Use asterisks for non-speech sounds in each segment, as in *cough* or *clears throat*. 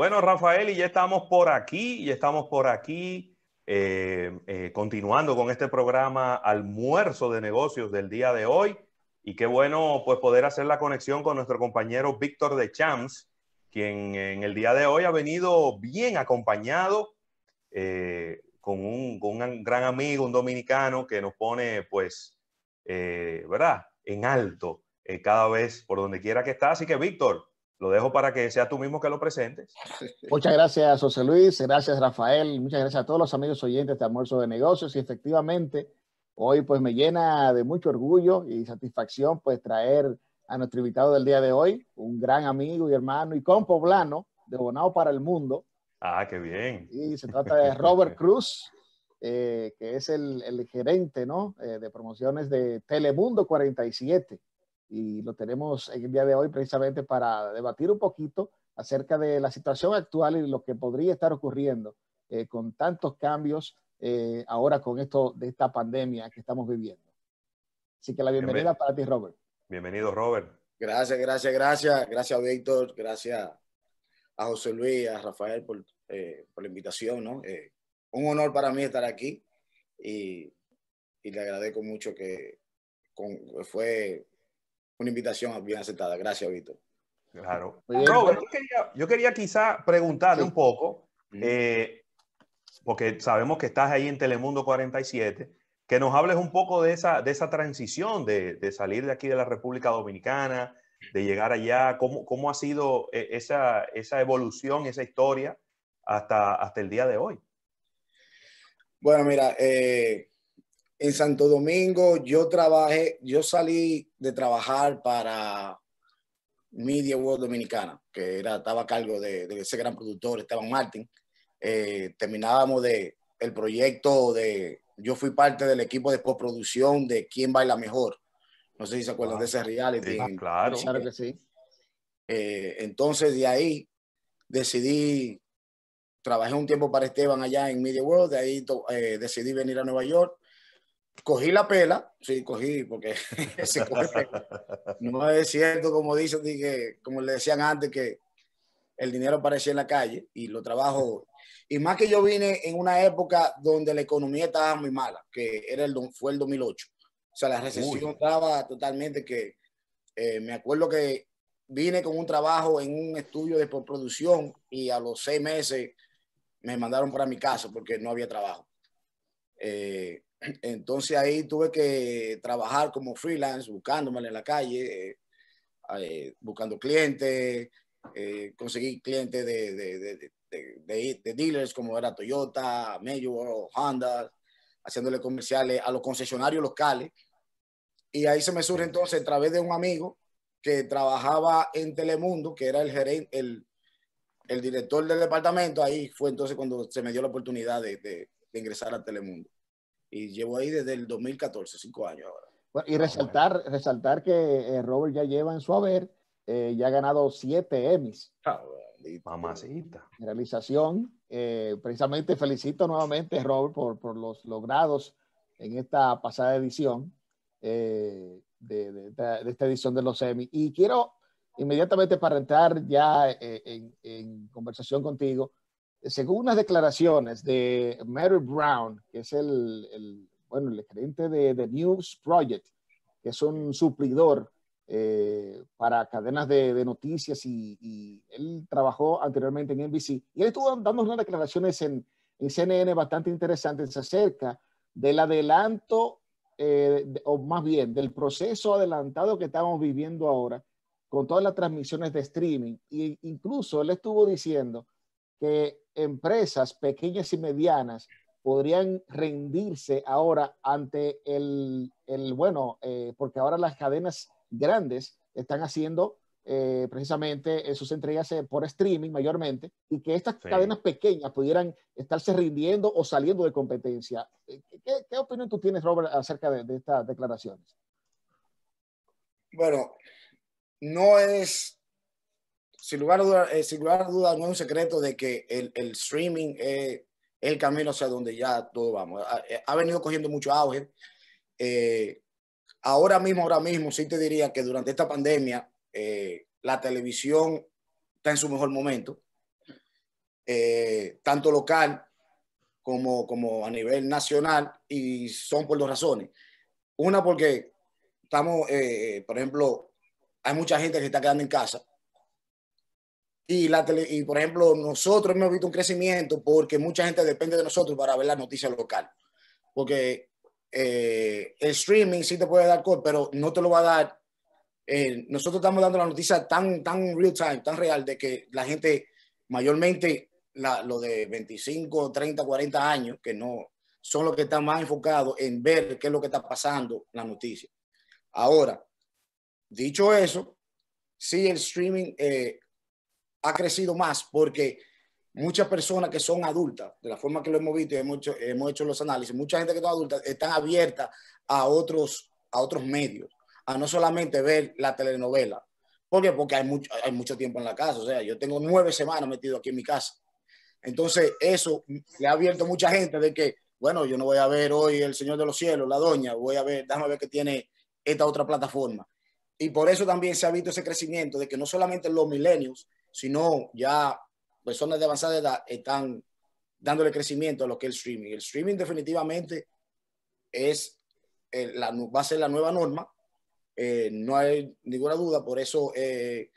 Bueno, Rafael, y ya estamos por aquí, y estamos por aquí, eh, eh, continuando con este programa Almuerzo de Negocios del día de hoy. Y qué bueno, pues, poder hacer la conexión con nuestro compañero Víctor de Champs, quien en el día de hoy ha venido bien acompañado eh, con, un, con, un, gran amigo, un dominicano, que nos pone, pues, ¿verdad?, en alto cada vez por donde quiera que está. Así que, Víctor, lo dejo para que sea tú mismo que lo presentes. *laughs* Muchas gracias, José Luis. Gracias, Rafael. Muchas gracias a todos los amigos oyentes de Almuerzo de Negocios. Y efectivamente, hoy pues me llena de mucho orgullo y satisfacción pues traer a nuestro invitado del día de hoy, un gran amigo y hermano y compoblano de Bonao para el Mundo. Ah, qué bien. Y se trata de Robert *laughs* Cruz, eh, que es el, gerente ¿no? Eh, de promociones de Telemundo 47 y lo tenemos en el día de hoy precisamente para debatir un poquito acerca de la situación actual y lo que podría estar ocurriendo eh, con tantos cambios eh, ahora con esto de esta pandemia que estamos viviendo. Así que la bienvenida para ti, Robert. Bienvenido, Robert. Gracias, gracias, gracias. Gracias, Víctor. Gracias a José Luis, a Rafael por, eh, por la invitación. ¿no? un honor para mí estar aquí y, y le agradezco mucho que fue una invitación bien aceptada. Gracias, Víctor. Claro. Robert, yo quería, quizás quizá preguntarle un poco, eh, porque sabemos que estás ahí en Telemundo 47, que nos hables un poco de esa, de esa transición de, salir de aquí de la República Dominicana, de llegar allá, cómo, cómo ha sido eh, esa, evolución, esa historia hasta, hasta el día de hoy. Bueno, mira, eh, en Santo Domingo yo trabajé, yo salí de trabajar para Media World Dominicana, que era, estaba a cargo de, ese gran productor, Esteban Martin. Eh, terminábamos de, el proyecto de, yo fui parte del equipo de postproducción de ¿Quién baila mejor? No sé si se acuerdan de ah, ese reality. claro. claro que sí. Eh, entonces de ahí decidí, trabajé un tiempo para Esteban allá en Media World, de ahí eh, decidí venir a Nueva York cogí la pela, sí, cogí, porque *laughs* No es cierto, como dicen, como le decían antes, que el dinero aparecía en la calle y lo trabajo. Y más que yo vine en una época donde la economía estaba muy mala, que era el, fue el 2008. O sea, la recesión estaba totalmente que... Eh, me acuerdo que vine con un trabajo en un estudio de postproducción y a los seis meses me mandaron para mi casa porque no había trabajo. Eh, entonces ahí tuve que trabajar como freelance, buscándome en la calle, eh, buscando clientes, conseguir eh, conseguí clientes de, de, dealers como era Toyota, medio Honda, haciéndole comerciales a los concesionarios locales. Y ahí se me surge entonces a través de un amigo que trabajaba en Telemundo, que era el gerente, el, el director del departamento. Ahí fue entonces cuando se me dio la oportunidad de ingresar a Telemundo y llevo ahí desde el 2014, cinco años ahora. y ah, resaltar, resaltar que eh, Robert ya lleva en su haber, eh, ya ha ganado siete Emmys. Ah, Mamacita. Realización. Eh, precisamente felicito nuevamente, Robert, por, los logrados en esta pasada edición de, esta edición de los Emmys. Y quiero inmediatamente para entrar ya en conversación contigo, según unas declaraciones de Mary Brown, que es el, bueno, el gerente de The News Project, que es un suplidor eh, para cadenas de, noticias y, él trabajó anteriormente en NBC. Y él estuvo dando unas declaraciones en, en CNN bastante interesantes acerca del adelanto, eh, o más bien del proceso adelantado que estamos viviendo ahora con todas las transmisiones de streaming. E incluso él estuvo diciendo que empresas pequeñas y medianas podrían rendirse ahora ante el, bueno, eh, porque ahora las cadenas grandes están haciendo eh, precisamente sus entregas eh, por streaming mayormente, y que estas cadenas pequeñas pudieran estarse rindiendo o saliendo de competencia. ¿Qué, opinión tú tienes, Robert, acerca de estas declaraciones? Bueno, no es sin lugar a dudas, eh, sin lugar no es un secreto de que el, el streaming es el camino hacia donde ya todo vamos. Eh, ha, venido cogiendo mucho auge. Eh, ahora mismo, ahora mismo, sí te diría que durante esta pandemia la televisión está en su mejor momento, tanto local como, como a nivel nacional, y son por dos razones. Una, porque estamos, por ejemplo, hay mucha gente que está quedando en casa y, la y por ejemplo, nosotros hemos visto un crecimiento porque mucha gente depende de nosotros para ver la noticia local. Porque eh, el streaming sí te puede dar call, pero no te lo va a dar. Eh, nosotros estamos dando la noticia tan, tan real time, tan real, de que la gente mayormente la, lo de 25, 30, 40 años, que no son los que están más enfocados en ver qué es lo que está pasando en la noticia. Ahora, dicho eso, sí el streaming eh, ha crecido más porque muchas personas que son adultas, de la forma que lo hemos visto y hemos hecho, los análisis, mucha gente que es adulta están abiertas a otros, a otros medios, a no solamente ver la telenovela. ¿Por qué? Porque hay mucho, mucho tiempo en la casa. O sea, yo tengo nueve semanas metido aquí en mi casa. Entonces, eso le ha abierto a mucha gente de que, bueno, yo no voy a ver hoy El Señor de los Cielos, La Doña, voy a ver, déjame ver qué tiene esta otra plataforma. Y por eso también se ha visto ese crecimiento de que no solamente los millennials sino ya personas de avanzada edad están dándole crecimiento a lo que es el streaming. El streaming definitivamente es eh, va a ser la nueva norma, eh, no hay ninguna duda, por eso eh,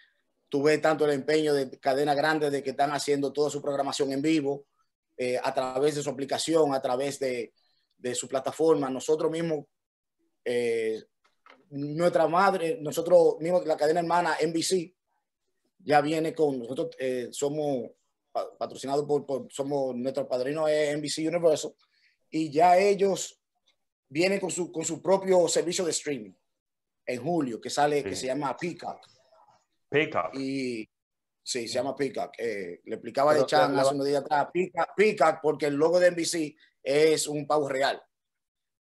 tuve tanto el empeño de cadenas grandes de que están haciendo toda su programación en vivo, a través de su aplicación, a través de, de su plataforma. Nosotros mismos, nuestra madre, nosotros mismos, la cadena hermana NBC, ya viene con nosotros, eh, somos patrocinados por, somos nuestro padrino es NBC Universal, y ya ellos vienen con su, con su propio servicio de streaming en julio, que sale, que se llama Peacock. Peacock. Y, sí, se llama Peacock. Eh, le explicaba de Chan hace unos días atrás, Peacock, porque el logo de NBC es un pavo real.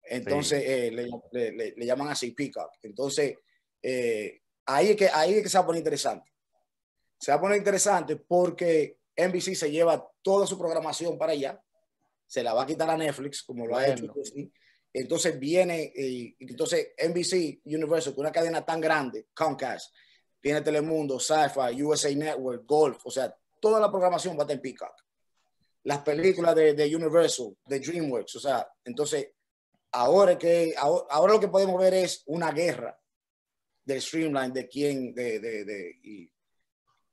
Entonces, eh, le, le, llaman así Peacock. Entonces, ahí, es que, ahí es que se va a poner interesante se va a poner interesante porque NBC se lleva toda su programación para allá, se la va a quitar a Netflix, como lo ha hecho Disney. Entonces viene, y, eh, entonces NBC Universal, que una cadena tan grande, Comcast, tiene Telemundo, sci USA Network, Golf, o sea, toda la programación va a estar en Peacock. Las películas de, de Universal, de DreamWorks, o sea, entonces ahora que ahora, lo que podemos ver es una guerra del streamline de quién de,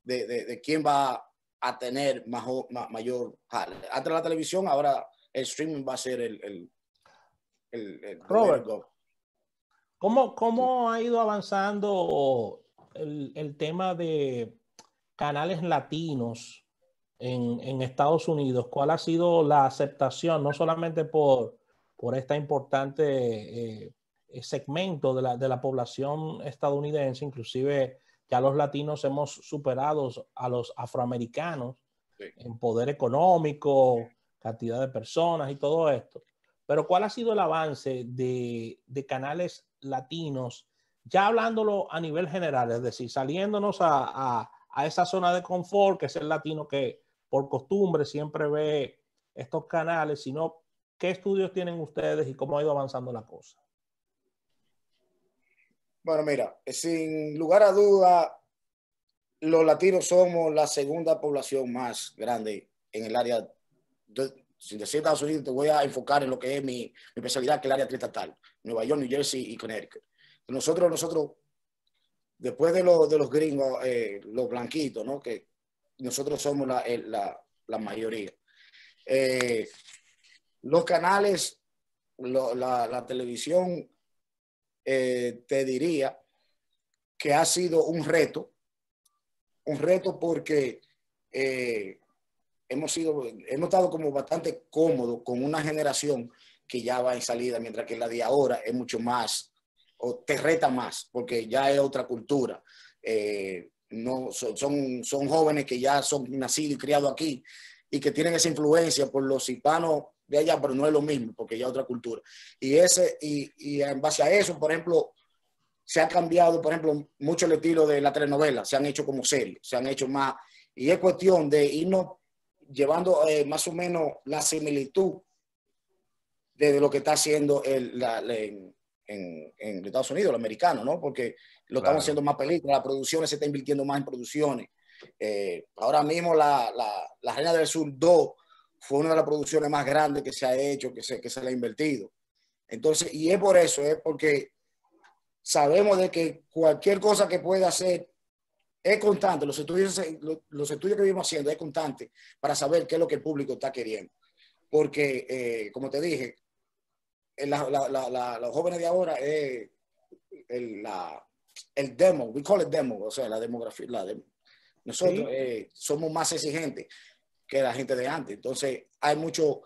de, quién va a tener mayor Antes la televisión, ahora el streaming va a ser el... el, el, Robert, ¿cómo, ¿cómo, ha ido avanzando el, tema de canales latinos en, en, Estados Unidos? ¿Cuál ha sido la aceptación, no solamente por, por este importante eh, eh, segmento de la, de la población estadounidense, inclusive ya los latinos hemos superado a los afroamericanos en poder económico, cantidad de personas y todo esto. Pero ¿cuál ha sido el avance de, canales latinos, ya hablándolo a nivel general, es decir, saliéndonos a, a, esa zona de confort, que es el latino que por costumbre siempre ve estos canales, sino qué estudios tienen ustedes y cómo ha ido avanzando la cosa? Bueno, mira, sin lugar a duda, los latinos somos la segunda población más grande en el área, sin decir Estados Unidos, te voy a enfocar en lo que es mi, mi especialidad, que es el área triestatal, Nueva York, New Jersey y Connecticut. Nosotros, nosotros, después de, los gringos, eh, los blanquitos, Que nosotros somos la, mayoría. Eh, los canales, la, la televisión eh, te diría que ha sido un reto, un reto porque eh, hemos sido, hemos estado como bastante cómodo con una generación que ya va en salida, mientras que la de ahora es mucho más, o te reta más, porque ya es otra cultura. Eh, no, son, son jóvenes que ya son nacidos y criados aquí y que tienen esa influencia por los hispanos de allá, pero no es lo mismo, porque ya otra cultura. Y, ese, y, y en base a eso, por ejemplo, se ha cambiado, por ejemplo, mucho el estilo de la telenovela, se han hecho como series, se han hecho más, y es cuestión de irnos llevando eh, más o menos la similitud de lo que está haciendo el, la, en, en, Estados Unidos, el americano, ¿no? Porque lo estamos haciendo más películas, las producciones se está invirtiendo más en producciones. Eh, ahora mismo la, la, Reina del Sur 2 fue una de las producciones más grandes que se ha hecho, que se, que se le ha invertido. Entonces, y es por eso, es porque sabemos de que cualquier cosa que pueda hacer es constante, los estudios, los estudios que vimos haciendo es constante para saber qué es lo que el público está queriendo. Porque, eh, como te dije, la, los jóvenes de ahora es el, el, demo, we call it demo, o sea, la demografía, la nosotros eh, somos más exigentes que la gente de antes. Entonces, hay mucho.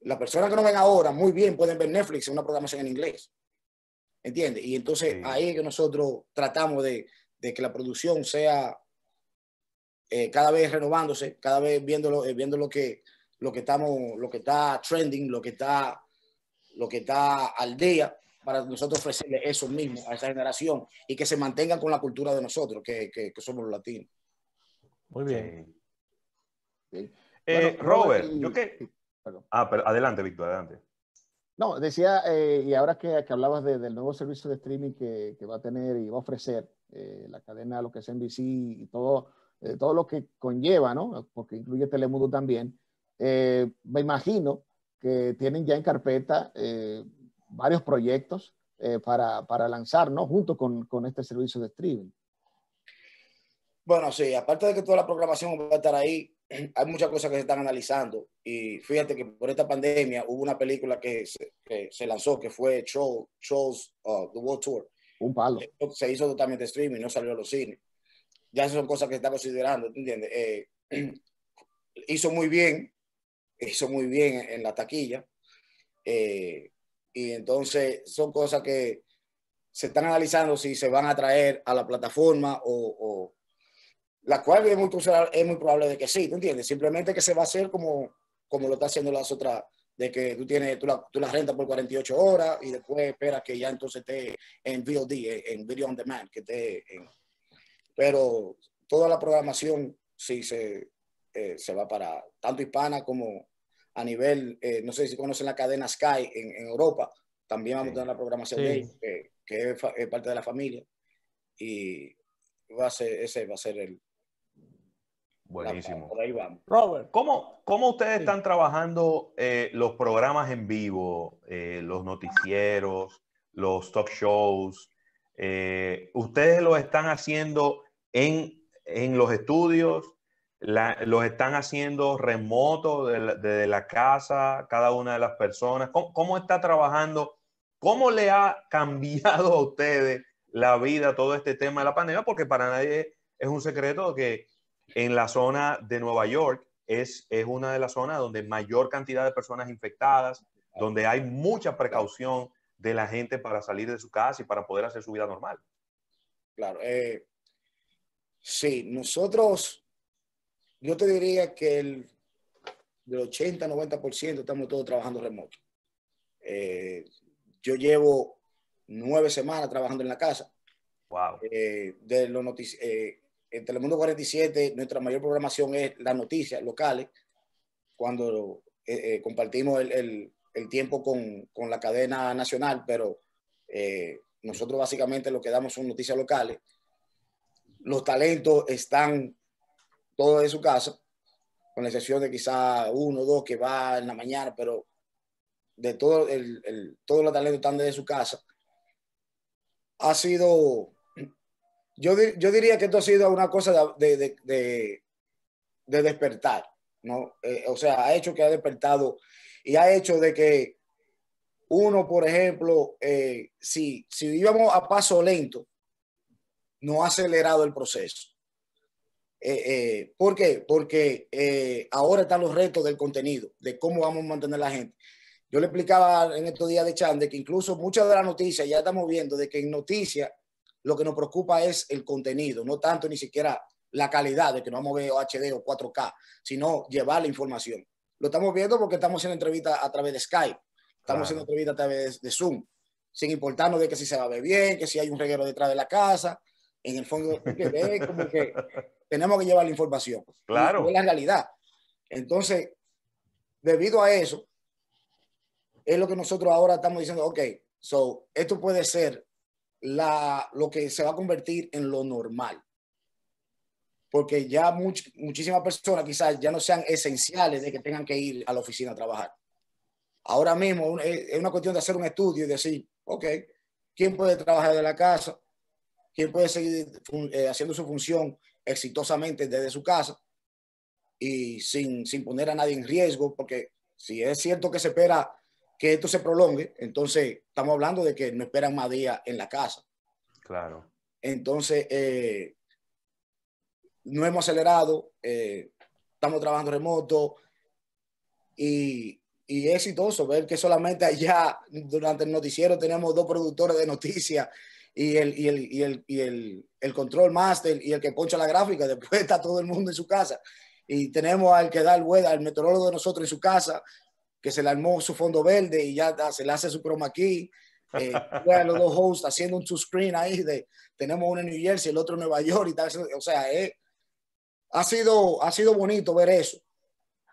Las personas que no ven ahora, muy bien, pueden ver Netflix en una programación en inglés. ¿Entiendes? Y entonces ahí es que nosotros tratamos de, que la producción sea eh, cada vez renovándose, cada vez viéndolo, eh, viendo lo que, lo que estamos, lo que está trending, lo que está, lo que está al día, para nosotros ofrecerle eso mismo a esa generación y que se mantengan con la cultura de nosotros, que, que, que somos los latinos. Muy bien. Eh, Robert, yo Ah, pero adelante, Víctor, adelante. No, decía, eh, y ahora que, hablabas del nuevo servicio de streaming que, va a tener y va a ofrecer eh, la cadena, lo que es NBC y todo, todo lo que conlleva, ¿no? Porque incluye Telemundo también. me imagino que tienen ya en carpeta varios proyectos para, para, lanzar, ¿no? Junto con, con este servicio de streaming. Bueno, sí, aparte de que toda la programación va a estar ahí, hay muchas cosas que se están analizando y fíjate que por esta pandemia hubo una película que se, se lanzó que fue Trolls, shows uh, The World Tour. Un palo. Eh, se hizo totalmente streaming, no salió a los cines. Ya son cosas que se está considerando, ¿entiendes? Eh, *clears throat* hizo muy bien, hizo muy bien en, la taquilla. Eh, y entonces son cosas que se están analizando si se van a traer a la plataforma o, o la cual es muy, es muy probable de que sí, ¿tú entiendes? Simplemente que se va a hacer como, como lo está haciendo las otras, de que tú, tienes, tú, la, tú rentas por 48 horas y después esperas que ya entonces esté en VOD, en Video On Demand, que esté en... Pero toda la programación sí se, eh, se va para tanto hispana como a nivel, eh, no sé si conocen la cadena Sky en, Europa, también vamos a tener la programación de que, es, parte de la familia. Y va a ser, ese va a ser el, Buenísimo. Robert, ¿cómo, cómo ustedes están trabajando eh, los programas en vivo, eh, los noticieros, los talk shows? Eh, ¿Ustedes los están haciendo en, los estudios? La, ¿Los están haciendo remoto desde la, casa, cada una de las personas? ¿Cómo, ¿Cómo está trabajando? ¿Cómo le ha cambiado a ustedes la vida todo este tema de la pandemia? Porque para nadie es un secreto que en la zona de Nueva York es, es una de las zonas donde mayor cantidad de personas infectadas, donde hay mucha precaución de la gente para salir de su casa y para poder hacer su vida normal. Claro. Eh, sí, nosotros, yo te diría que el del 80, 90% estamos todos trabajando remoto. Eh, yo llevo nueve semanas trabajando en la casa. Wow. Eh, de los eh, en Telemundo 47 nuestra mayor programación es las noticias locales, cuando eh, eh, compartimos el, tiempo con, la cadena nacional, pero eh, nosotros básicamente lo que damos son noticias locales. Los talentos están todos en su casa, con la excepción de quizá uno o dos que va en la mañana, pero de todo el, el todos los talentos están desde su casa. Ha sido yo, diría que esto ha sido una cosa de, despertar, ¿no? Eh, o sea, ha hecho que ha despertado y ha hecho de que uno, por ejemplo, eh, si, si íbamos a paso lento, no ha acelerado el proceso. Eh, ¿Por qué? Porque ahora están los retos del contenido, de cómo vamos a mantener la gente. Yo le explicaba en estos días de Chan de que incluso muchas de las noticias ya estamos viendo de que en noticias lo que nos preocupa es el contenido, no tanto ni siquiera la calidad de que no vamos a ver HD o 4K, sino llevar la información. Lo estamos viendo porque estamos haciendo entrevistas a través de Skype, estamos haciendo entrevistas a través de Zoom, sin importarnos de que si se va a ver bien, que si hay un reguero detrás de la casa, en el fondo tenemos que llevar la información. Claro. Es la realidad. Entonces, debido a eso, es lo que nosotros ahora estamos diciendo, ok, so, esto puede ser la, lo que se va a convertir en lo normal. Porque ya muchísimas personas quizás ya no sean esenciales de que tengan que ir a la oficina a trabajar. Ahora mismo es una cuestión de hacer un estudio y decir, ok, ¿quién puede trabajar de la casa? ¿Quién puede seguir eh, haciendo su función exitosamente desde su casa? Y sin, sin poner a nadie en riesgo, porque si es cierto que se espera que esto se prolongue, entonces estamos hablando de que no esperan más días en la casa. Claro. Entonces, eh, no hemos acelerado, eh, estamos trabajando remoto y, es exitoso ver que solamente allá durante el noticiero tenemos dos productores de noticias y el, control master y el que poncha la gráfica, *laughs* después está todo el mundo en su casa y tenemos al que da el al meteorólogo de nosotros en su casa que se le armó su fondo verde y ya se le hace su promo aquí. Eh, *laughs* los dos hosts haciendo un two-screen ahí de tenemos uno en New Jersey, el otro en Nueva York y tal. O sea, eh, ha, sido, ha sido bonito ver eso,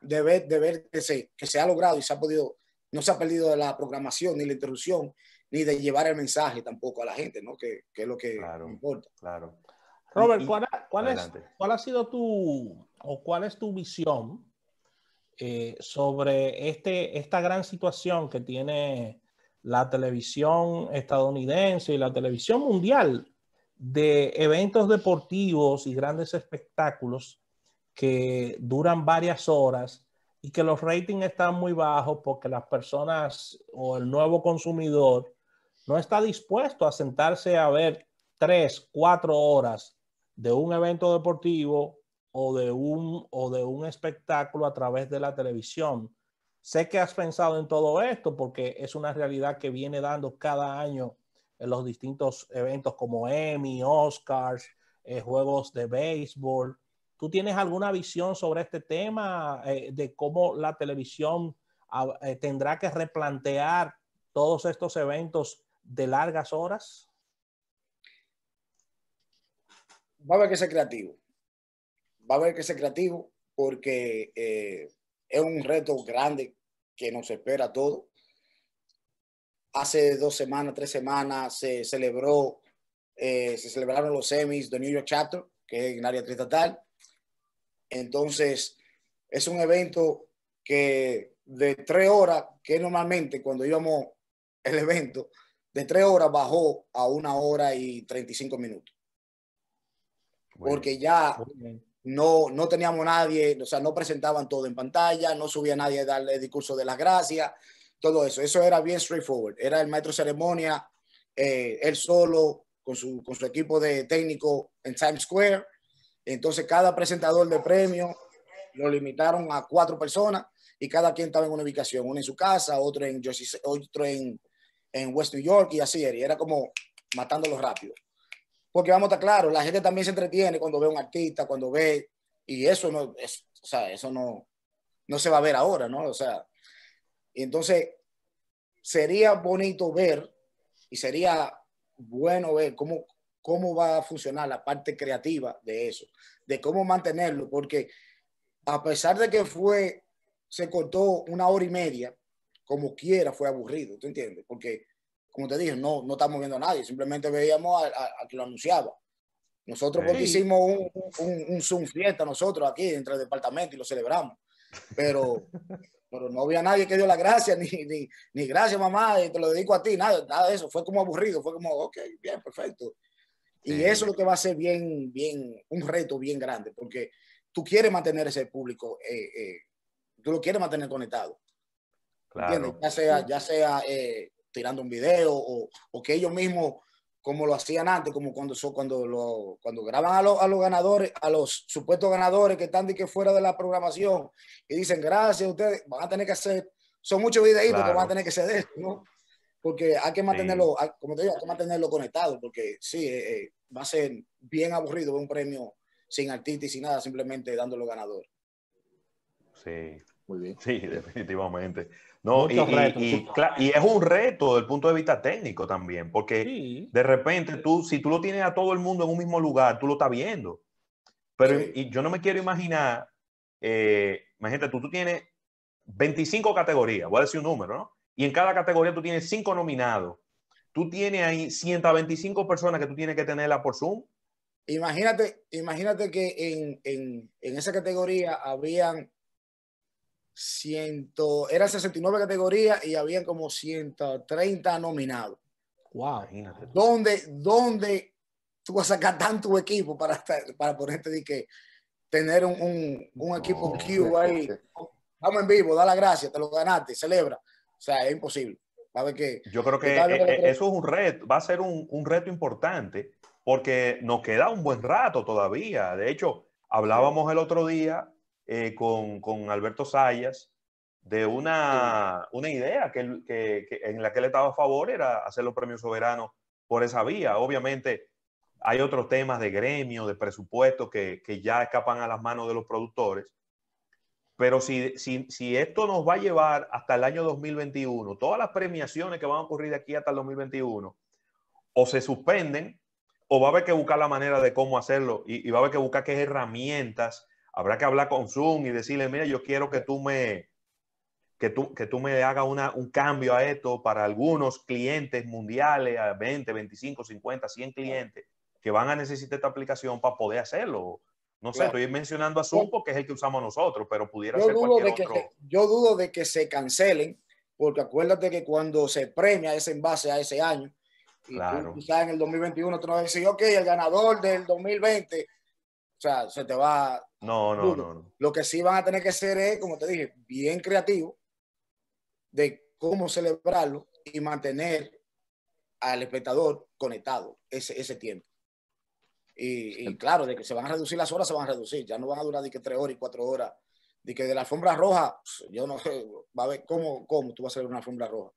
de ver, de ver que, se, que se ha logrado y se ha podido, no se ha perdido de la programación ni la interrupción, ni de llevar el mensaje tampoco a la gente, ¿no? Que, que es lo que importa. Claro. Robert, ¿cuál ha, ¿cuál ha sido tu, o cuál es tu visión eh, sobre este, esta gran situación que tiene la televisión estadounidense y la televisión mundial de eventos deportivos y grandes espectáculos que duran varias horas y que los ratings están muy bajos porque las personas o el nuevo consumidor no está dispuesto a sentarse a ver tres, cuatro horas de un evento deportivo o de un, o de un espectáculo a través de la televisión. Sé que has pensado en todo esto porque es una realidad que viene dando cada año en los distintos eventos como Emmy, Oscars, eh, juegos de béisbol. ¿Tú tienes alguna visión sobre este tema eh, de cómo la televisión ah, eh, tendrá que replantear todos estos eventos de largas horas? Vamos a ver que ser creativo va a haber que ser creativo porque eh, es un reto grande que nos espera a todos. Hace dos semanas, tres semanas se celebró, eh, se celebraron los semis de New York Chapter, que es en área triestatal. Entonces, es un evento que de tres horas, que normalmente cuando íbamos el evento, de tres horas bajó a una hora y 35 minutos. porque ya no, no teníamos nadie, o sea, no presentaban todo en pantalla, no subía nadie a darle discurso de las gracias, todo eso. Eso era bien straightforward. Era el maestro ceremonia, eh, él solo, con su, con su equipo de técnico en Times Square. Entonces, cada presentador de premio lo limitaron a cuatro personas y cada quien estaba en una ubicación, uno en su casa, otro en, otro en, en West New York y así era. era como matándolo rápido porque vamos a estar claros, la gente también se entretiene cuando ve un artista, cuando ve, y eso no, es, o sea, eso no, no se va a ver ahora, ¿no? O sea, y entonces sería bonito ver y sería bueno ver cómo, cómo va a funcionar la parte creativa de eso, de cómo mantenerlo, porque a pesar de que fue, se cortó una hora y media, como quiera fue aburrido, ¿tú entiendes? Porque como te dije, no, no estamos viendo a nadie, simplemente veíamos a, a, que lo anunciaba. Nosotros pues, hicimos un, un, Zoom fiesta nosotros aquí entre el departamento y lo celebramos. Pero, *laughs* pero no había nadie que dio la gracia, ni, gracias mamá, te lo dedico a ti, nada, nada de eso. Fue como aburrido, fue como, ok, bien, perfecto. Y eso es lo que va a ser bien, bien, un reto bien grande, porque tú quieres mantener ese público, eh, eh, tú lo quieres mantener conectado. Claro. Ya sea, ya sea eh, tirando un video o, que ellos mismos, como lo hacían antes, como cuando, cuando, lo, cuando graban a, los ganadores, a los supuestos ganadores que están que fuera de la programación y dicen gracias ustedes, van a tener que hacer, son muchos videos que van a tener que hacer ¿no? Porque hay que mantenerlo, como te digo, hay que mantenerlo conectado, porque sí, eh, eh, va a ser bien aburrido un premio sin artista y sin nada, simplemente dándolo ganador. Sí. Muy bien. Sí, *laughs* definitivamente. No, y, es un reto desde el punto de vista técnico también, porque de repente tú, si tú lo tienes a todo el mundo en un mismo lugar, tú lo estás viendo. Pero yo no me quiero imaginar, eh, imagínate, tú, tú tienes 25 categorías, voy a decir un número, ¿no? Y en cada categoría tú tienes 5 nominados. Tú tienes ahí 125 personas que tú tienes que tenerla por Zoom. Imagínate, imagínate que en, en esa categoría habrían ciento, eran 69 categorías y habían como 130 nominados. Wow, ¿Dónde, dónde tú vas a sacar tanto equipo para, para ponerte de que tener un, equipo Q ahí? Vamos en vivo, da la gracia, te lo ganaste, celebra. O sea, es imposible. A Yo creo que, e, e, eso es un reto, va a ser un, un reto importante porque nos queda un buen rato todavía. De hecho, hablábamos el otro día eh, con, Alberto Sayas de una, idea que, en la que él estaba a favor era hacer los premios soberanos por esa vía. Obviamente hay otros temas de gremio, de presupuesto que, ya escapan a las manos de los productores. Pero si, si, si, esto nos va a llevar hasta el año 2021, todas las premiaciones que van a ocurrir de aquí hasta el 2021, o se suspenden, o va a haber que buscar la manera de cómo hacerlo, y, y va a haber que buscar qué herramientas Habrá que hablar con Zoom y decirle, mira, yo quiero que tú me, que tú, que tú me hagas un cambio a esto para algunos clientes mundiales, 20, 25, 50, 100 clientes que van a necesitar esta aplicación para poder hacerlo. No sé, estoy mencionando a Zoom porque es el que usamos nosotros, pero pudiera yo ser dudo cualquier de que, otro. yo dudo de que se cancelen, porque acuérdate que cuando se premia es en base a ese año. Y en el 2021 tú no a decir, ok, el ganador del 2020 o sea, se te va. No, no, no, no, Lo que sí van a tener que ser es, como te dije, bien creativo de cómo celebrarlo y mantener al espectador conectado ese, ese tiempo. Y, y, claro, de que se van a reducir las horas, se van a reducir. Ya no van a durar de que tres horas y cuatro horas. De que de la alfombra roja, yo no sé, va a ver cómo, cómo tú vas a hacer una alfombra roja.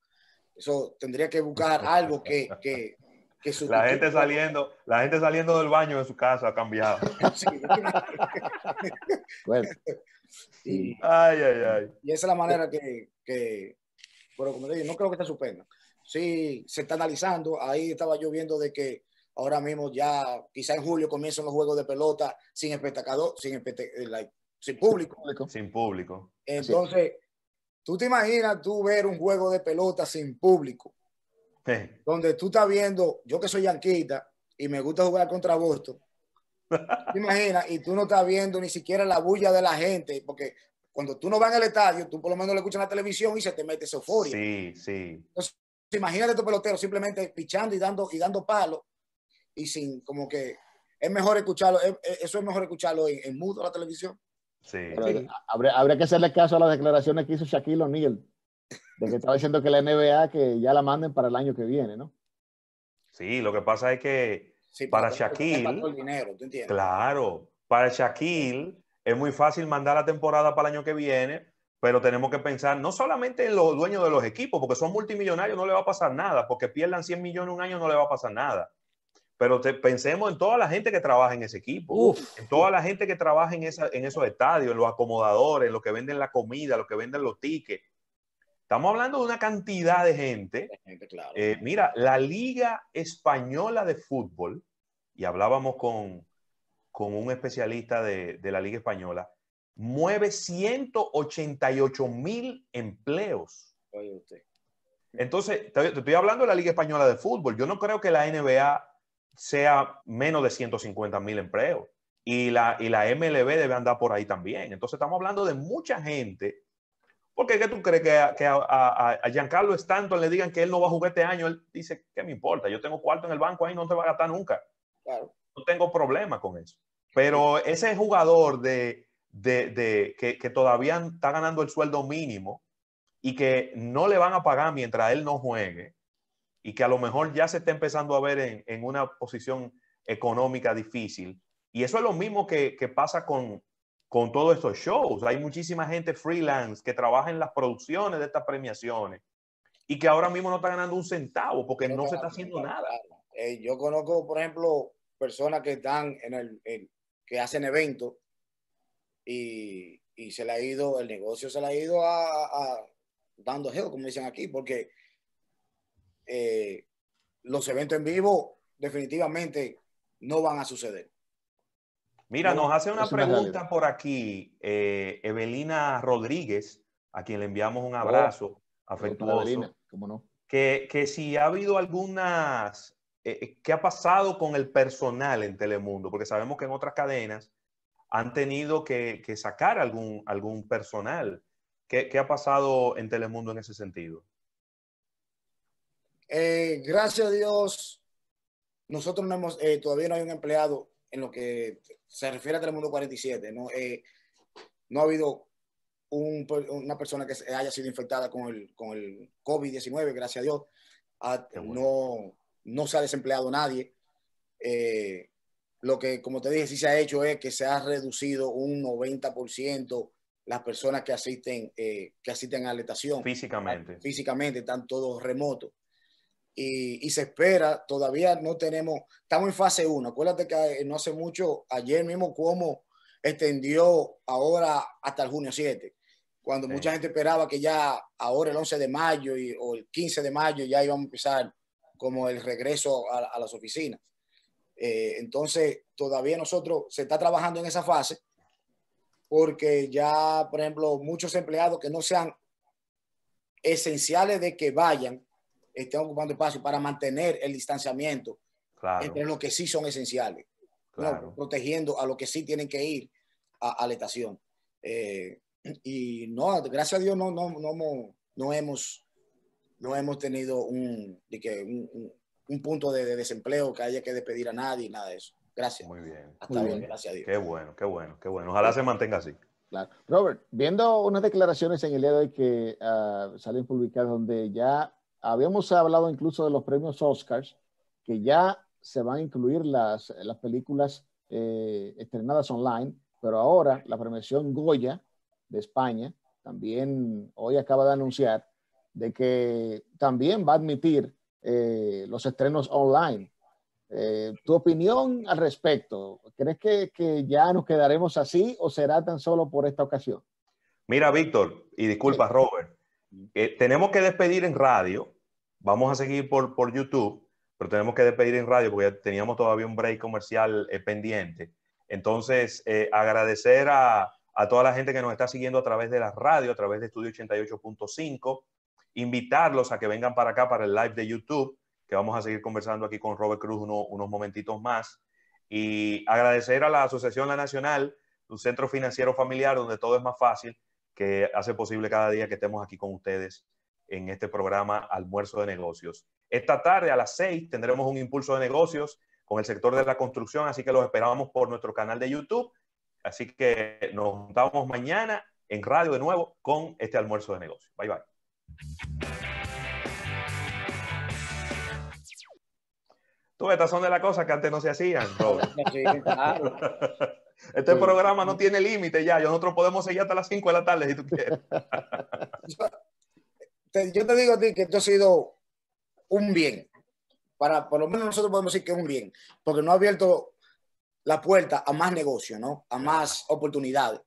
Eso tendría que buscar algo que, que, la gente saliendo, la gente saliendo del baño de su casa ha cambiado. Y, *laughs* *laughs* ay, ay, ay. Y esa es la manera que, que pero como te digo, no creo que esté suspendan. Sí, se está analizando. Ahí estaba yo viendo de que ahora mismo ya, quizá en julio comienzan los juegos de pelota sin espectador, sin, eh, sin público. Sin público. Entonces, tú te imaginas tú ver un juego de pelota sin público. Donde tú estás viendo, yo que soy yanquita y me gusta jugar contra Boston, *laughs* ¿te imaginas? Y tú no estás viendo ni siquiera la bulla de la gente, porque cuando tú no vas al estadio, tú por lo menos le escuchas en la televisión y se te mete esa euforia. Sí, sí. Entonces, imagínate tu pelotero simplemente pichando y dando, y dando palos y sin como que es mejor escucharlo, eso es mejor escucharlo en, mudo la televisión. Sí. Habría, habría, que hacerle caso a las declaraciones que hizo Shaquille O'Neal de que estaba diciendo que la NBA que ya la manden para el año que viene, ¿no? Sí, lo que pasa es que para Shaquille, claro, para Shaquille es muy fácil mandar la temporada para el año que viene, pero tenemos que pensar no solamente en los dueños de los equipos, porque son multimillonarios, no le va a pasar nada, porque pierdan 100 millones un año, no le va a pasar nada. Pero pensemos en toda la gente que trabaja en ese equipo, en toda la gente que trabaja en, en esos estadios, en los acomodadores, en los que venden la comida, los que venden los tickets, Estamos hablando de una cantidad de gente. Eh, mira, la Liga Española de Fútbol, y hablábamos con, un especialista de, la Liga Española, mueve 188 mil empleos. Entonces, te, estoy hablando de la Liga Española de Fútbol. Yo no creo que la NBA sea menos de 150 mil empleos. Y la, y la MLB debe andar por ahí también. Entonces, estamos hablando de mucha gente porque ¿qué tú crees que, a, que a, a, Stanton le digan que él no va a jugar este año? Él dice, ¿qué me importa? Yo tengo cuarto en el banco ahí, no te va a gastar nunca. No tengo problema con eso. Pero ese jugador que, todavía está ganando el sueldo mínimo y que no le van a pagar mientras él no juegue y que a lo mejor ya se está empezando a ver en, una posición económica difícil. Y eso es lo mismo que pasa con, con todos estos shows. Hay muchísima gente freelance que trabaja en las producciones de estas premiaciones y que ahora mismo no está ganando un centavo porque no, se está haciendo nada. Eh, yo conozco, por ejemplo, personas que están en el, que hacen eventos y, se le ha ido, el negocio se le ha ido a, dando geo, como dicen aquí, porque eh, los eventos en vivo definitivamente no van a suceder. Mira, nos hace una pregunta por aquí eh, Evelina Rodríguez, a quien le enviamos un oh, abrazo afectuoso. Que, si ha habido algunas, eh, eh, ¿qué ha pasado con el personal en Telemundo? Porque sabemos que en otras cadenas han tenido que, sacar algún, algún personal. ¿Qué, ha pasado en Telemundo en ese sentido? gracias a Dios, nosotros no hemos, todavía no hay un empleado en lo que se refiere a Telemundo 47, eh, no, ha habido una persona que haya sido infectada con el, con el COVID-19, gracias a Dios. Ah, no, se ha desempleado nadie. Eh, lo que, como te dije, sí se ha hecho es que se ha reducido un 90% las personas que asisten, eh, que asisten a la estación. Físicamente. Físicamente, están todos remotos y, se espera, todavía no tenemos, estamos en fase 1, acuérdate que eh, no hace mucho, ayer mismo como extendió ahora hasta el junio 7, cuando mucha gente esperaba que ya ahora el 11 de mayo y, o el 15 de mayo ya íbamos a empezar como el regreso a, las oficinas. Eh, entonces, todavía nosotros se está trabajando en esa fase porque ya, por ejemplo, muchos empleados que no sean esenciales de que vayan, estén ocupando espacio para mantener el distanciamiento entre los que sí son esenciales, claro. protegiendo a los que sí tienen que ir a, la estación. Eh, y no, gracias a Dios no, no, no, no hemos, no hemos tenido un, de que un, punto de, desempleo que haya que despedir a nadie, nada de eso. Gracias. Muy bien. Hasta Muy bien. gracias a Dios. Qué bueno, qué bueno, qué bueno. Ojalá se mantenga así. Claro. Robert, viendo unas declaraciones en el día de hoy que ah, salen publicadas donde ya habíamos hablado incluso de los premios Oscars, que ya se van a incluir las, películas eh, estrenadas online, pero ahora la premiación Goya de España también hoy acaba de anunciar de que también va a admitir eh, los estrenos online. Eh, ¿Tu opinión al respecto? ¿Crees que, ya nos quedaremos así o será tan solo por esta ocasión? Mira, Víctor, y disculpa, Robert, eh, tenemos que despedir en radio. Vamos a seguir por, por YouTube, pero tenemos que despedir en radio porque ya teníamos todavía un break comercial eh, pendiente. Entonces, eh, agradecer a, a, toda la gente que nos está siguiendo a través de la radio, a través de Estudio 88.5. Invitarlos a que vengan para acá para el live de YouTube, que vamos a seguir conversando aquí con Robert Cruz unos momentitos más. Y agradecer a la Asociación La Nacional, un centro financiero familiar donde todo es más fácil que hace posible cada día que estemos aquí con ustedes en este programa Almuerzo de Negocios. Esta tarde a las seis tendremos un impulso de negocios con el sector de la construcción, así que los esperábamos por nuestro canal de YouTube. Así que nos juntamos mañana en radio de nuevo con este almuerzo de negocios. Bye bye. estas son de las cosas que antes no se hacían, *laughs* Este programa no tiene límite ya. Nosotros podemos seguir hasta las 5 de la tarde si tú quieres. *laughs* Yo te digo a ti que esto ha sido un bien. Para, por lo menos nosotros podemos decir que es un bien, porque no ha abierto la puerta a más negocio, ¿no? A más oportunidades.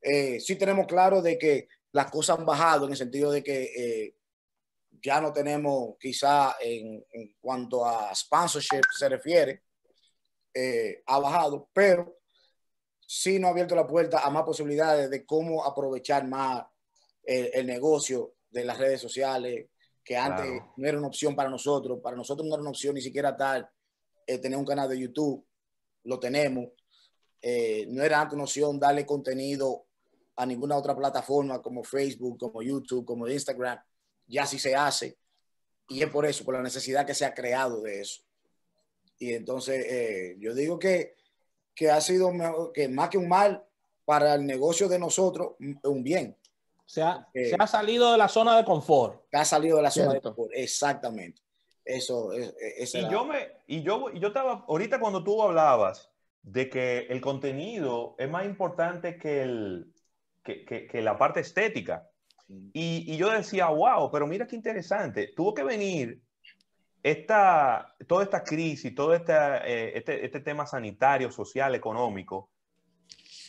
Eh, sí tenemos claro de que las cosas han bajado en el sentido de que eh, ya no tenemos quizá en, cuanto a sponsorship se refiere, eh, ha bajado, pero sí nos ha abierto la puerta a más posibilidades de cómo aprovechar más el, negocio de las redes sociales, que antes no era una opción para nosotros, para nosotros no era una opción ni siquiera tal, eh, tener un canal de YouTube, lo tenemos, eh, no era antes una opción darle contenido a ninguna otra plataforma como Facebook, como YouTube, como Instagram, ya si se hace, y es por eso, por la necesidad que se ha creado de eso. Y entonces eh, yo digo que, ha sido que más que un mal para el negocio de nosotros, un bien. Se ha, eh, se ha salido de la zona de confort. Se ha salido de la zona de confort, exactamente. Eso e, e, y, yo me, y yo, yo estaba, ahorita cuando tú hablabas de que el contenido es más importante que, el, que la parte estética. Y, yo decía, wow, pero mira qué interesante. Tuvo que venir esta, toda esta crisis, todo este, eh, este, este, tema sanitario, social, económico,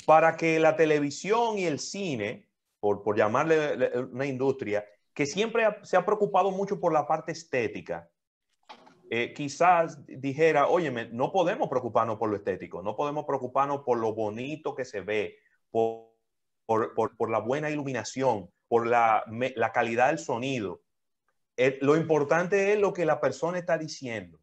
para que la televisión y el cine, por, por llamarle una industria, que siempre se ha preocupado mucho por la parte estética, eh, quizás dijera, óyeme, no podemos preocuparnos por lo estético, no podemos preocuparnos por lo bonito que se ve, por, por, por la buena iluminación, por la, calidad del sonido. Eh, lo importante es lo que la persona está diciendo.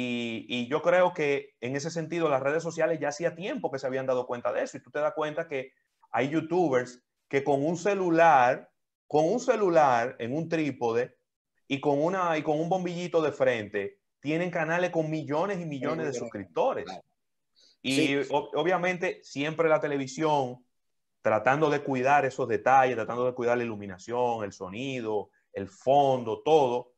Y, yo creo que en ese sentido las redes sociales ya hacía tiempo que se habían dado cuenta de eso. Y tú te das cuenta que hay youtubers que con un celular, con un celular en un trípode y con, una, y con un bombillito de frente, tienen canales con millones y millones de suscriptores. Y obviamente siempre la televisión tratando de cuidar esos detalles, tratando de cuidar la iluminación, el sonido, el fondo, todo.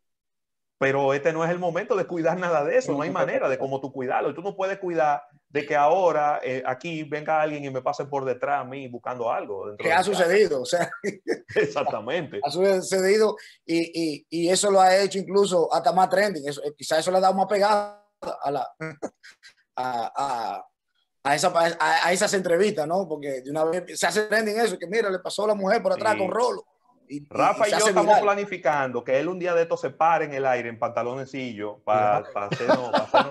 Pero este no es el momento de cuidar nada de eso, no hay manera de cómo tú cuidarlo. Tú no puedes cuidar de que ahora eh, aquí venga alguien y me pase por detrás a mí buscando algo. ¿Qué ha sucedido, o sea. *laughs* Exactamente. Ha sucedido y, eso lo ha hecho incluso hasta más trending. Eh, quizás eso le ha dado más pegada a la, *laughs* a, a, esa, a, esas entrevistas, ¿no? Porque de una vez se hace trending eso, que mira, le pasó a la mujer por atrás con Rolo. Rafa y, yo estamos planificando que él un día de estos se pare en el aire en pantaloncillo para, para, hacernos, para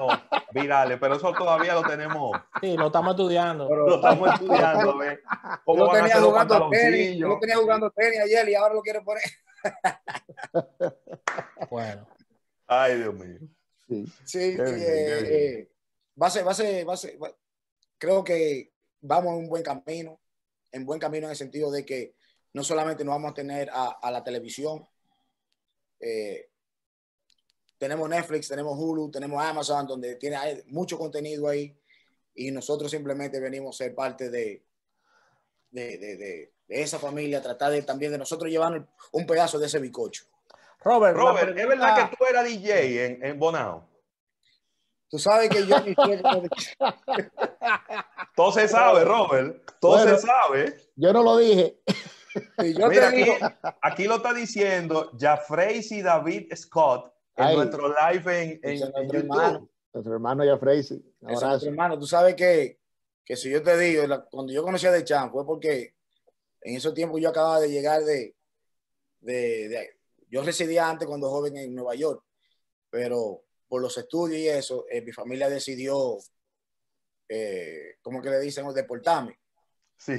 virales, pero eso todavía lo tenemos. Sí, lo estamos estudiando. lo estamos estudiando, ¿ves? ¿Cómo yo, tenía jugando tenis, lo tenía jugando tenis ayer y ahora lo quiero poner. *laughs* bueno. Ay, Dios mío. Sí, sí, eh, eh, va, a ser, va, a ser, va, a ser, creo que vamos en un buen camino, en buen camino en el sentido de que no solamente nos vamos a tener a, la televisión, eh, tenemos Netflix, tenemos Hulu, tenemos Amazon, donde tiene mucho contenido ahí y nosotros simplemente venimos a ser parte de, esa familia, tratar de, también de nosotros llevar un pedazo de ese bicocho. Robert, Robert ¿es verdad que tú eras DJ en Bonao? Tú sabes que yo ni *laughs* Todo se sabe, Robert. Todo se sabe. Yo no lo dije. Mira, aquí, lo está diciendo y David Scott en nuestro live en, Hermano, nuestro hermano Nuestro hermano, tú sabes que, si yo te digo, cuando yo conocía a De Chan fue porque en ese tiempo yo acababa de llegar de, Yo residía antes cuando joven en Nueva York, pero por los estudios y eso, eh, mi familia decidió, eh, ¿cómo que le dicen? Deportarme. Sí.